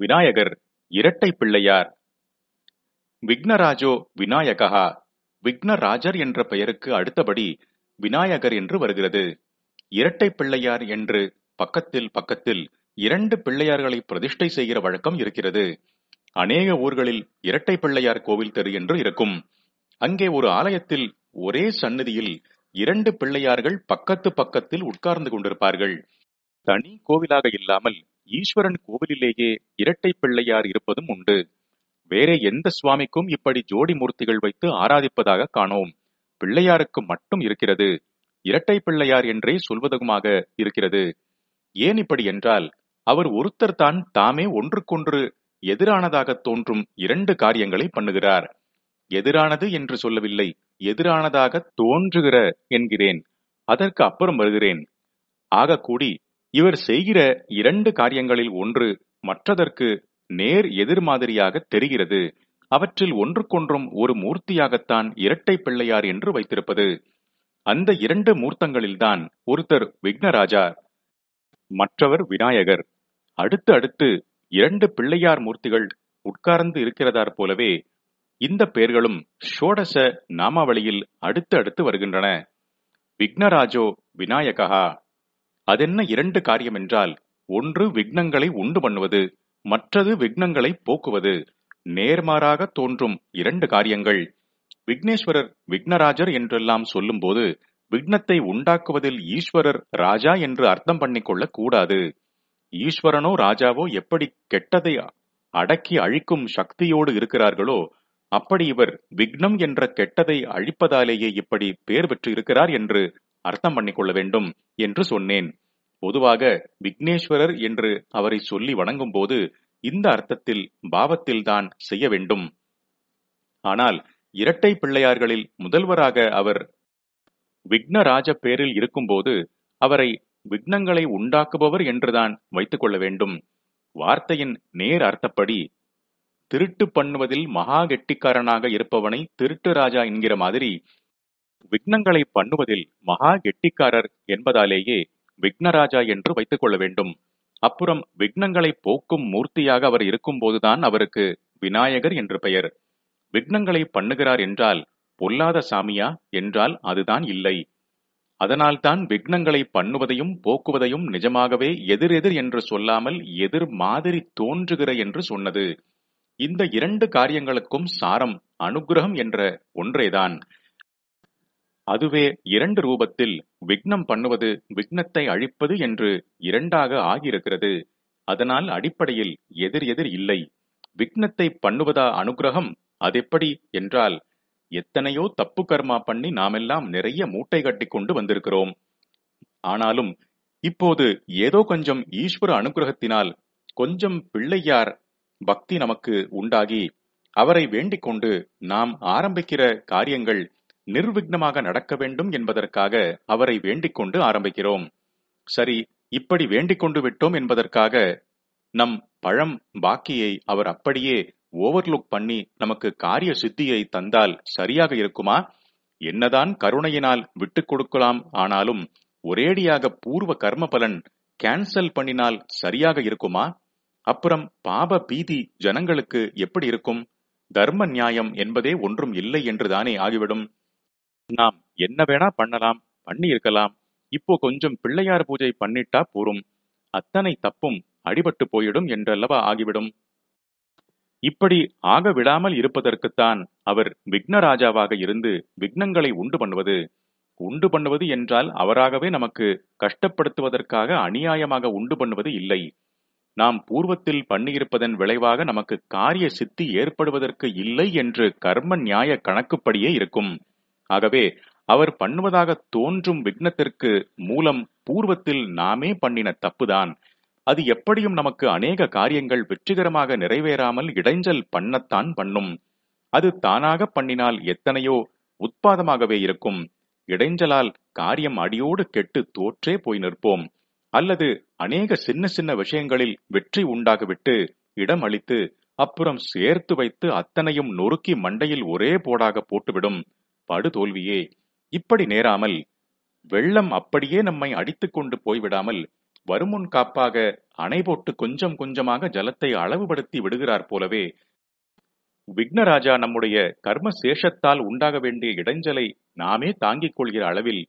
விநாயகர் இரட்டை பிள்ளையார் விக்னராஜோ விநாயகா விக்னராஜர் என்ற பெயருக்கு அடுத்தபடி விநாயகர் என்று வருகிறது இரட்டை பிள்ளையார் என்று பக்கத்தில் பக்கத்தில் இரண்டு பிள்ளையார்களை பிரதிஷ்டை செய்கிற வழக்கம் இருக்கிறது அநேக ஊர்களில் இரட்டை பிள்ளையார் கோவில் தெரு என்று இருக்கும் அங்கே ஒரு ஆலயத்தில் ஒரே சன்னதியில் இரண்டு பிள்ளையார்கள் பக்கத்து பக்கத்தில் உட்கார்ந்து கொண்டிருப்பார்கள் தனி கோவிலாக இல்லாமல் ஈஸ்வரன் கோவிலிலேயே இரட்டை பிள்ளையார் இருப்பதும் உண்டு வேற எந்த சுவாமிக்கும் இப்படி ஜோடி மூர்த்திகள் வைத்து ஆராதிப்பதாக காணோம் பிள்ளையாருக்கு மட்டும் இருக்கிறது இரட்டை பிள்ளையார் என்றே சொல்வதுமாக இருக்கிறது ஏன் இப்படி என்றால் அவர் ஒருத்தர் தான் தாமே ஒன்றுக்கொன்று எதிரானதாக தோன்றும் இரண்டு காரியங்களை பண்ணுகிறார் எதிரானது என்று சொல்லவில்லை எதிரானதாக தோன்றுகிற என்கிறேன் அதற்கு அப்புறம் வருகிறேன் ஆகக்கூடி இவர் செய்கிற இரண்டு காரியங்களில் ஒன்று மற்றதற்கு நேர் எதிர் மாதிரியாக தெரிகிறது அவற்றில் ஒன்றுக்கொன்றும் ஒரு மூர்த்தியாகத்தான் இரட்டை பிள்ளையார் என்று வைத்திருப்பது அந்த இரண்டு மூர்த்தங்களில்தான் ஒருத்தர் விக்னராஜா மற்றவர் விநாயகர் அடுத்து அடுத்து இரண்டு பிள்ளையார் மூர்த்திகள் உட்கார்ந்து இருக்கிறதார் போலவே இந்த பெயர்களும் ஷோடச நாமாவளியில் அடுத்து அடுத்து வருகின்றன விக்னராஜோ விநாயகா அதென்ன இரண்டு காரியம் என்றால் ஒன்று விக்னங்களை உண்டு பண்ணுவது மற்றது விக்னங்களை போக்குவது நேர்மாறாக தோன்றும் இரண்டு காரியங்கள் விக்னேஸ்வரர் விக்னராஜர் என்றெல்லாம் சொல்லும்போது விக்னத்தை உண்டாக்குவதில் ஈஸ்வரர் ராஜா என்று அர்த்தம் பண்ணிக்கொள்ள கூடாது ஈஸ்வரனோ ராஜாவோ எப்படி கெட்டதை அடக்கி அழிக்கும் சக்தியோடு இருக்கிறார்களோ அப்படி இவர் விக்னம் என்ற கெட்டதை அழிப்பதாலேயே இப்படி பெயர் பெற்று இருக்கிறார் என்று அர்த்தம் பண்ணிக்கொள்ள வேண்டும் என்று சொன்னேன் பொதுவாக விக்னேஸ்வரர் என்று அவரை சொல்லி வணங்கும் போது இந்த அர்த்தத்தில் பாவத்தில் தான் செய்ய வேண்டும் ஆனால் இரட்டை பிள்ளையார்களில் முதல்வராக அவர் விக்னராஜ பேரில் இருக்கும்போது அவரை விக்னங்களை உண்டாக்குபவர் என்றுதான் வைத்துக் கொள்ள வேண்டும் வார்த்தையின் நேர் அர்த்தப்படி திருட்டு பண்ணுவதில் மகா கெட்டிக்காரனாக இருப்பவனை திருட்டு ராஜா என்கிற மாதிரி விக்னங்களை பண்ணுவதில் மகா கெட்டிக்காரர் என்பதாலேயே விக்னராஜா என்று வைத்துக் கொள்ள வேண்டும் அப்புறம் விக்னங்களை போக்கும் மூர்த்தியாக அவர் இருக்கும்போதுதான் அவருக்கு விநாயகர் என்று பெயர் விக்னங்களை பண்ணுகிறார் என்றால் பொல்லாத சாமியா என்றால் அதுதான் இல்லை அதனால்தான் விக்னங்களை பண்ணுவதையும் போக்குவதையும் நிஜமாகவே எதிர் எதிர் என்று சொல்லாமல் எதிர் மாதிரி தோன்றுகிற என்று சொன்னது இந்த இரண்டு காரியங்களுக்கும் சாரம் அனுகிரகம் என்ற ஒன்றேதான் அதுவே இரண்டு ரூபத்தில் விக்னம் பண்ணுவது விக்னத்தை அழிப்பது என்று இரண்டாக ஆகியிருக்கிறது அதனால் அடிப்படையில் எதிர் எதிர் இல்லை விக்னத்தை பண்ணுவதா அனுகிரகம் அதெப்படி என்றால் எத்தனையோ தப்பு கர்மா பண்ணி நாமெல்லாம் நிறைய மூட்டை கட்டி கொண்டு வந்திருக்கிறோம் ஆனாலும் இப்போது ஏதோ கொஞ்சம் ஈஸ்வர அனுகிரகத்தினால் கொஞ்சம் பிள்ளையார் பக்தி நமக்கு உண்டாகி அவரை வேண்டிக் கொண்டு நாம் ஆரம்பிக்கிற காரியங்கள் நிர்விக்னமாக நடக்க வேண்டும் என்பதற்காக அவரை வேண்டிக் கொண்டு ஆரம்பிக்கிறோம் சரி இப்படி வேண்டிக் கொண்டு விட்டோம் என்பதற்காக நம் பழம் பாக்கியை அவர் அப்படியே ஓவர்லுக் பண்ணி நமக்கு காரிய சித்தியை தந்தால் சரியாக இருக்குமா என்னதான் கருணையினால் விட்டுக் கொடுக்கலாம் ஆனாலும் ஒரேடியாக பூர்வ கர்ம பலன் கேன்சல் பண்ணினால் சரியாக இருக்குமா அப்புறம் பாப பீதி ஜனங்களுக்கு எப்படி இருக்கும் தர்ம நியாயம் என்பதே ஒன்றும் இல்லை என்றுதானே ஆகிவிடும் நாம் என்ன வேணா பண்ணலாம் பண்ணி இருக்கலாம் இப்போ கொஞ்சம் பிள்ளையார் பூஜை பண்ணிட்டா போரும் அத்தனை தப்பும் அடிபட்டு போயிடும் என்றல்லவா ஆகிவிடும் இப்படி ஆக விடாமல் இருப்பதற்குத்தான் அவர் விக்னராஜாவாக இருந்து விக்னங்களை உண்டு பண்ணுவது உண்டு பண்ணுவது என்றால் அவராகவே நமக்கு கஷ்டப்படுத்துவதற்காக அநியாயமாக உண்டு பண்ணுவது இல்லை நாம் பூர்வத்தில் பண்ணியிருப்பதன் விளைவாக நமக்கு காரிய சித்தி ஏற்படுவதற்கு இல்லை என்று கர்ம நியாய கணக்குப்படியே இருக்கும் ஆகவே அவர் பண்ணுவதாக தோன்றும் விக்னத்திற்கு மூலம் பூர்வத்தில் நாமே பண்ணின தப்புதான் அது எப்படியும் நமக்கு அநேக காரியங்கள் வெற்றிகரமாக நிறைவேறாமல் இடைஞ்சல் பண்ணத்தான் பண்ணும் அது தானாக பண்ணினால் எத்தனையோ உத்பாதமாகவே இருக்கும் இடைஞ்சலால் காரியம் அடியோடு கெட்டு தோற்றே போய் நிற்போம் அல்லது அநேக சின்ன சின்ன விஷயங்களில் வெற்றி உண்டாகிவிட்டு இடம் அளித்து அப்புறம் சேர்த்து வைத்து அத்தனையும் நொறுக்கி மண்டையில் ஒரே போடாக போட்டுவிடும் படுதோல்வியே இப்படி நேராமல் வெள்ளம் அப்படியே நம்மை அடித்துக்கொண்டு போய்விடாமல் வருமுன் காப்பாக அணை போட்டு கொஞ்சம் கொஞ்சமாக ஜலத்தை அளவுபடுத்தி விடுகிறார் போலவே விக்னராஜா நம்முடைய கர்ம சேஷத்தால் உண்டாக வேண்டிய இடைஞ்சலை நாமே தாங்கிக் கொள்கிற அளவில்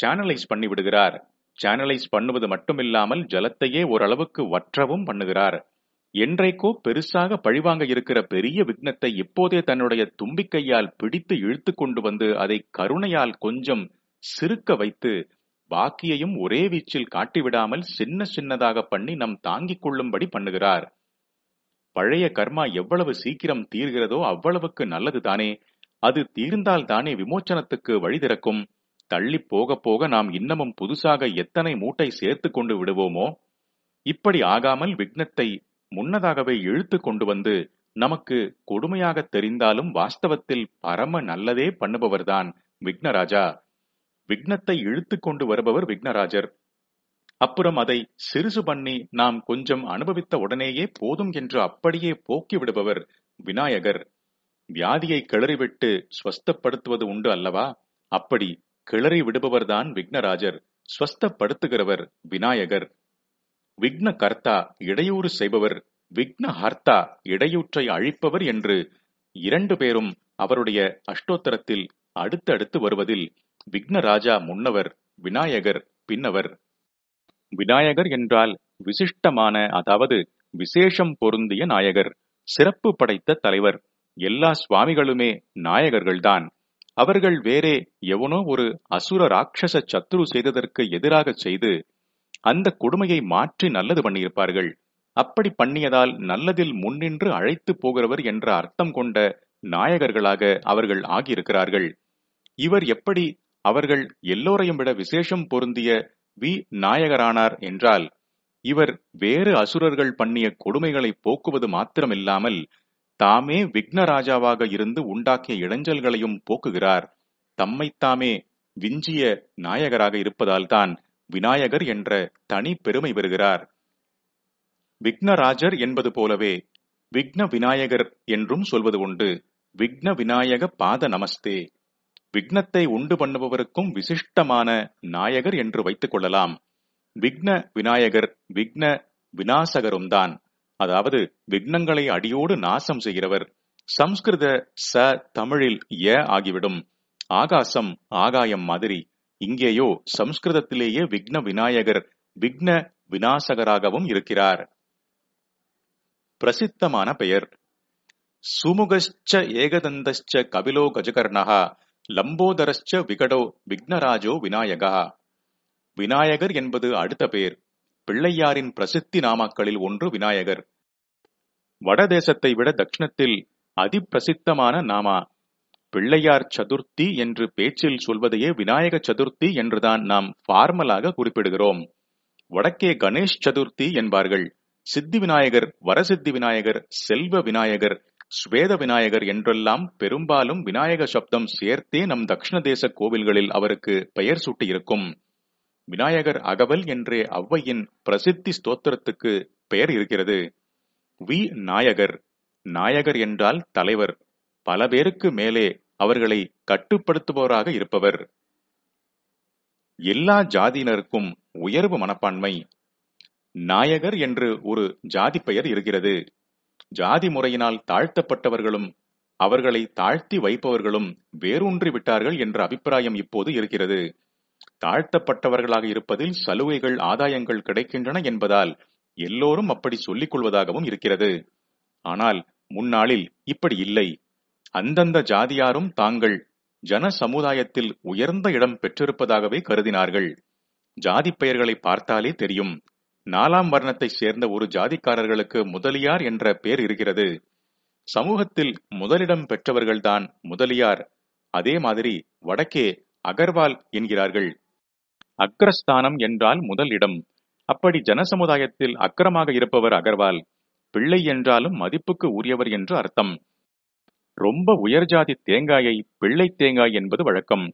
சேனலைஸ் பண்ணி விடுகிறார் சேனலைஸ் பண்ணுவது மட்டுமில்லாமல் ஜலத்தையே ஓரளவுக்கு வற்றவும் பண்ணுகிறார் என்றைக்கோ பெருசாக பழிவாங்க இருக்கிற பெரிய விக்னத்தை இப்போதே தன்னுடைய தும்பிக்கையால் பிடித்து இழுத்து கொண்டு வந்து அதை கருணையால் கொஞ்சம் சிறுக்க வைத்து பாக்கியையும் ஒரே வீச்சில் காட்டிவிடாமல் சின்ன சின்னதாக பண்ணி நம் தாங்கிக் கொள்ளும்படி பண்ணுகிறார் பழைய கர்மா எவ்வளவு சீக்கிரம் தீர்கிறதோ அவ்வளவுக்கு நல்லது தானே அது தீர்ந்தால் தானே விமோச்சனத்துக்கு வழி திறக்கும் தள்ளி போக போக நாம் இன்னமும் புதுசாக எத்தனை மூட்டை சேர்த்து கொண்டு விடுவோமோ இப்படி ஆகாமல் விக்னத்தை முன்னதாகவே இழுத்து கொண்டு வந்து நமக்கு கொடுமையாக தெரிந்தாலும் வாஸ்தவத்தில் பரம நல்லதே பண்ணுபவர்தான் விக்னராஜா விக்னத்தை இழுத்து கொண்டு வருபவர் விக்னராஜர் அப்புறம் அதை சிறுசு பண்ணி நாம் கொஞ்சம் அனுபவித்த உடனேயே போதும் என்று அப்படியே போக்கி விடுபவர் விநாயகர் வியாதியை கிளறிவிட்டு ஸ்வஸ்தப்படுத்துவது உண்டு அல்லவா அப்படி கிளறி விடுபவர்தான் விக்னராஜர் ஸ்வஸ்தப்படுத்துகிறவர் விநாயகர் விக்ன கர்த்தா இடையூறு செய்பவர் விக்ன ஹர்த்தா இடையூற்றை அழிப்பவர் என்று இரண்டு பேரும் அவருடைய அஷ்டோத்தரத்தில் அடுத்தடுத்து வருவதில் விக்னராஜா முன்னவர் விநாயகர் பின்னவர் விநாயகர் என்றால் விசிஷ்டமான அதாவது விசேஷம் பொருந்திய நாயகர் சிறப்பு படைத்த தலைவர் எல்லா சுவாமிகளுமே நாயகர்கள்தான் அவர்கள் வேறே எவனோ ஒரு அசுர ராட்சச சத்துரு செய்ததற்கு எதிராக செய்து அந்த கொடுமையை மாற்றி நல்லது பண்ணியிருப்பார்கள் அப்படி பண்ணியதால் நல்லதில் முன்னின்று அழைத்து போகிறவர் என்ற அர்த்தம் கொண்ட நாயகர்களாக அவர்கள் ஆகியிருக்கிறார்கள் இவர் எப்படி அவர்கள் எல்லோரையும் விட விசேஷம் பொருந்திய வி நாயகரானார் என்றால் இவர் வேறு அசுரர்கள் பண்ணிய கொடுமைகளை போக்குவது மாத்திரமில்லாமல் தாமே விக்னராஜாவாக இருந்து உண்டாக்கிய இடைஞ்சல்களையும் போக்குகிறார் தம்மைத்தாமே விஞ்சிய நாயகராக இருப்பதால்தான் விநாயகர் என்ற தனி பெருமை பெறுகிறார் விக்னராஜர் என்பது போலவே விக்ன விநாயகர் என்றும் சொல்வது உண்டு விக்ன விநாயக பாத நமஸ்தே விக்னத்தை உண்டு பண்ணுபவருக்கும் விசிஷ்டமான நாயகர் என்று வைத்துக் கொள்ளலாம் விக்ன விநாயகர் விக்ன விநாசகரும் தான் அதாவது விக்னங்களை அடியோடு நாசம் செய்கிறவர் சம்ஸ்கிருத ச தமிழில் ய ஆகிவிடும் ஆகாசம் ஆகாயம் மாதிரி இங்கேயோ சம்ஸ்கிருதத்திலேயே விக்ன விநாயகர் விக்ன விநாசகராகவும் இருக்கிறார் பிரசித்தமான பெயர் சுமுகச்ச ஏகதந்தச்ச கபிலோ கஜகர்ணகா லம்போதரச்ச விகடோ விக்னராஜோ விநாயகா விநாயகர் என்பது அடுத்த பெயர் பிள்ளையாரின் பிரசித்தி நாமாக்களில் ஒன்று விநாயகர் வடதேசத்தை விட தட்சிணத்தில் அதிப்பிரசித்தமான நாமா பிள்ளையார் சதுர்த்தி என்று பேச்சில் சொல்வதையே விநாயக சதுர்த்தி என்றுதான் நாம் ஃபார்மலாக குறிப்பிடுகிறோம் வடக்கே கணேஷ் சதுர்த்தி என்பார்கள் சித்தி விநாயகர் வரசித்தி விநாயகர் செல்வ விநாயகர் ஸ்வேத விநாயகர் என்றெல்லாம் பெரும்பாலும் விநாயக சப்தம் சேர்த்தே நம் தக்ஷண தேச கோவில்களில் அவருக்கு பெயர் சூட்டியிருக்கும் விநாயகர் அகவல் என்றே அவ்வையின் பிரசித்தி ஸ்தோத்திரத்துக்கு பெயர் இருக்கிறது வி நாயகர் நாயகர் என்றால் தலைவர் பல பேருக்கு மேலே அவர்களை கட்டுப்படுத்துபவராக இருப்பவர் எல்லா ஜாதியினருக்கும் உயர்வு மனப்பான்மை நாயகர் என்று ஒரு ஜாதி பெயர் இருக்கிறது ஜாதி முறையினால் தாழ்த்தப்பட்டவர்களும் அவர்களை தாழ்த்தி வைப்பவர்களும் வேரூன்றி விட்டார்கள் என்ற அபிப்பிராயம் இப்போது இருக்கிறது தாழ்த்தப்பட்டவர்களாக இருப்பதில் சலுகைகள் ஆதாயங்கள் கிடைக்கின்றன என்பதால் எல்லோரும் அப்படி சொல்லிக் கொள்வதாகவும் இருக்கிறது ஆனால் முன்னாளில் இப்படி இல்லை அந்தந்த ஜாதியாரும் தாங்கள் ஜன சமுதாயத்தில் உயர்ந்த இடம் பெற்றிருப்பதாகவே கருதினார்கள் ஜாதி பெயர்களை பார்த்தாலே தெரியும் நாலாம் வர்ணத்தை சேர்ந்த ஒரு ஜாதிக்காரர்களுக்கு முதலியார் என்ற பெயர் இருக்கிறது சமூகத்தில் முதலிடம் பெற்றவர்கள்தான் முதலியார் அதே மாதிரி வடக்கே அகர்வால் என்கிறார்கள் அக்ரஸ்தானம் என்றால் முதல் இடம் அப்படி ஜனசமுதாயத்தில் அக்கரமாக இருப்பவர் அகர்வால் பிள்ளை என்றாலும் மதிப்புக்கு உரியவர் என்று அர்த்தம் ரொம்ப உயர்ஜாதி தேங்காயை பிள்ளை தேங்காய் என்பது வழக்கம்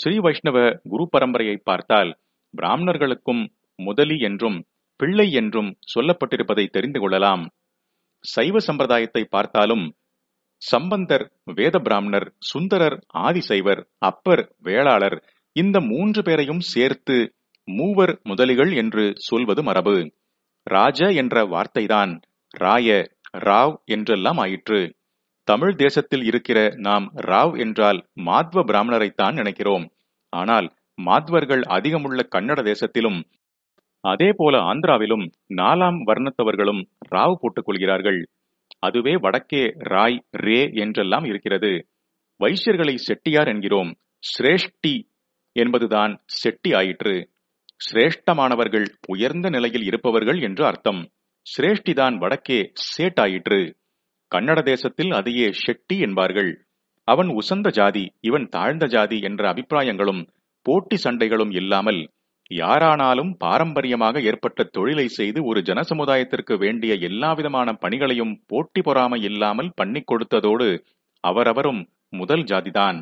ஸ்ரீ வைஷ்ணவ குரு பரம்பரையை பார்த்தால் பிராமணர்களுக்கும் முதலி என்றும் பிள்ளை என்றும் சொல்லப்பட்டிருப்பதை தெரிந்து கொள்ளலாம் சைவ சம்பிரதாயத்தை பார்த்தாலும் சம்பந்தர் வேத பிராமணர் சுந்தரர் ஆதிசைவர் அப்பர் வேளாளர் இந்த மூன்று பேரையும் சேர்த்து மூவர் முதலிகள் என்று சொல்வது மரபு ராஜ என்ற வார்த்தைதான் ராய ராவ் என்றெல்லாம் ஆயிற்று தமிழ் தேசத்தில் இருக்கிற நாம் ராவ் என்றால் மாத்வ பிராமணரைத்தான் நினைக்கிறோம் ஆனால் மாத்வர்கள் அதிகமுள்ள கன்னட தேசத்திலும் அதே போல ஆந்திராவிலும் நாலாம் வர்ணத்தவர்களும் ராவ் போட்டுக் கொள்கிறார்கள் அதுவே வடக்கே ராய் ரே என்றெல்லாம் இருக்கிறது வைசியர்களை செட்டியார் என்கிறோம் சிரேஷ்டி என்பதுதான் செட்டி ஆயிற்று சிரேஷ்டமானவர்கள் உயர்ந்த நிலையில் இருப்பவர்கள் என்று அர்த்தம் சிரேஷ்டிதான் வடக்கே சேட் ஆயிற்று கன்னட தேசத்தில் அதையே ஷெட்டி என்பார்கள் அவன் உசந்த ஜாதி இவன் தாழ்ந்த ஜாதி என்ற அபிப்பிராயங்களும் போட்டி சண்டைகளும் இல்லாமல் யாரானாலும் பாரம்பரியமாக ஏற்பட்ட தொழிலை செய்து ஒரு ஜனசமுதாயத்திற்கு வேண்டிய எல்லாவிதமான பணிகளையும் போட்டி பொறாமை இல்லாமல் பண்ணி கொடுத்ததோடு அவரவரும் முதல் ஜாதிதான்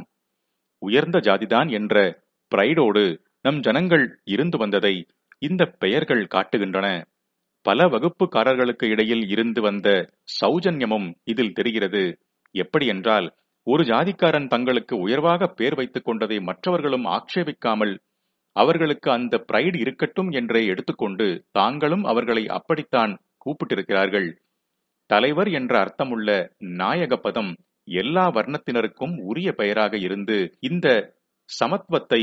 உயர்ந்த ஜாதிதான் என்ற பிரைடோடு நம் ஜனங்கள் இருந்து வந்ததை இந்த பெயர்கள் காட்டுகின்றன பல வகுப்புக்காரர்களுக்கு இடையில் இருந்து வந்த சௌஜன்யமும் இதில் தெரிகிறது எப்படியென்றால் ஒரு ஜாதிக்காரன் தங்களுக்கு உயர்வாக பேர் வைத்துக் கொண்டதை மற்றவர்களும் ஆட்சேபிக்காமல் அவர்களுக்கு அந்த பிரைடு இருக்கட்டும் என்றே எடுத்துக்கொண்டு தாங்களும் அவர்களை அப்படித்தான் கூப்பிட்டிருக்கிறார்கள் தலைவர் என்ற அர்த்தமுள்ள நாயக பதம் எல்லா வர்ணத்தினருக்கும் உரிய பெயராக இருந்து இந்த சமத்துவத்தை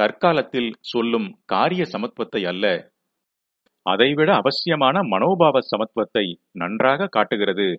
தற்காலத்தில் சொல்லும் காரிய சமத்துவத்தை அல்ல அதைவிட அவசியமான மனோபாவ சமத்துவத்தை நன்றாக காட்டுகிறது